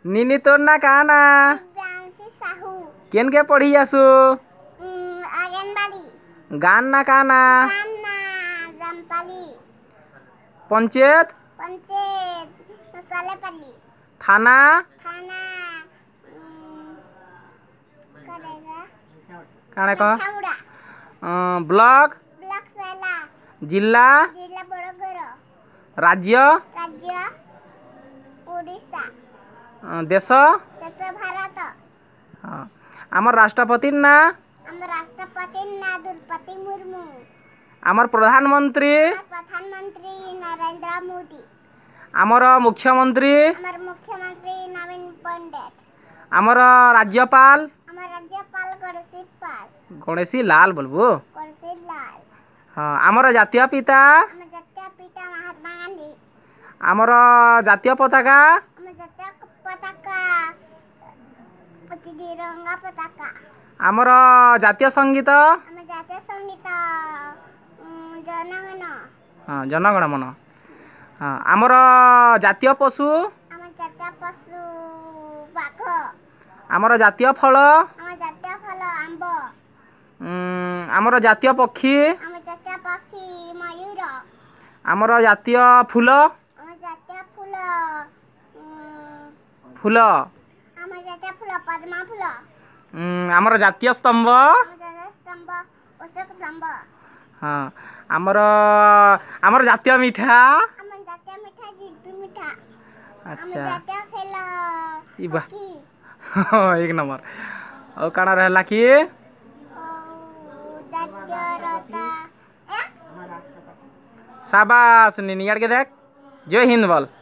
Nini tuh nak kana? Kian ke pori ya su? Hmm, Agen bali. Gan nak kana? Gan nak gan bali. Pancet? Pancet. Sekolah bali. Thana? Thana. Kana hmm. kau? Kaura. Hmm, blok? Blok sela. Jilla? Jilla Borogoro. Rajya? Rajya. Odisha. দেশ আমার রাষ্ট্রপতির না আমার প্রধানমন্ত্রী প্রধানমন্ত্রী নরেন্দ্র মোদি আমার মুখ্যমন্ত্রী আমার মুখ্যমন্ত্রী নবীন পণ্ডিত আমার রাজ্যপাল আমার রাজ্যপাল গণেশী পাল গণেশী লাল বলবু গণেশী লাল হ্যাঁ আমার জাতীয় পিতা আমার জাতীয় পিতা মহাত্মা গান্ধী আমার জাতীয় পতাকা আমার জাতীয় ପତାକା ତିରଙ୍ଗା ପତାକା ଆମର ଜାତୀୟ ସଙ୍ଗୀତ ଆମ ଜାତୀୟ ସଙ୍ଗୀତ ଜନଗଣ ହଁ ଜନଗଣ ମନ ହଁ ଆମର ଜାତୀୟ ପଶୁ ଆମ ଜାତୀୟ ପଶୁ ବାଘ ଆମର ଜାତୀୟ ଫଳ ଆମ ଜାତୀୟ ଫଳ ଆମ୍ବ ଆମର ଜାତୀୟ ପକ୍ଷୀ ଆମ ଜାତୀୟ ପକ୍ଷୀ ମୟୂର ଆମର ଜାତୀୟ ଫୁଲ ফুল আমার জাতীয় ফুল পদ্ম ফুল আমার জাতীয় স্তম্ভ স্তম্ভ অশোক স্তম্ভ হ্যাঁ আমার আমার জাতীয় মিঠা আমার জাতীয় মিঠা জিলিপি মিঠা আচ্ছা জাতীয় খেল ইবা এক নম্বর ଆଉ କାଣା ରହିଲା କି ସାବାସ ନିନି ଇଆଡ଼କେ ଦେଖ ଜୟ ହିନ୍ଦ ବଲ୍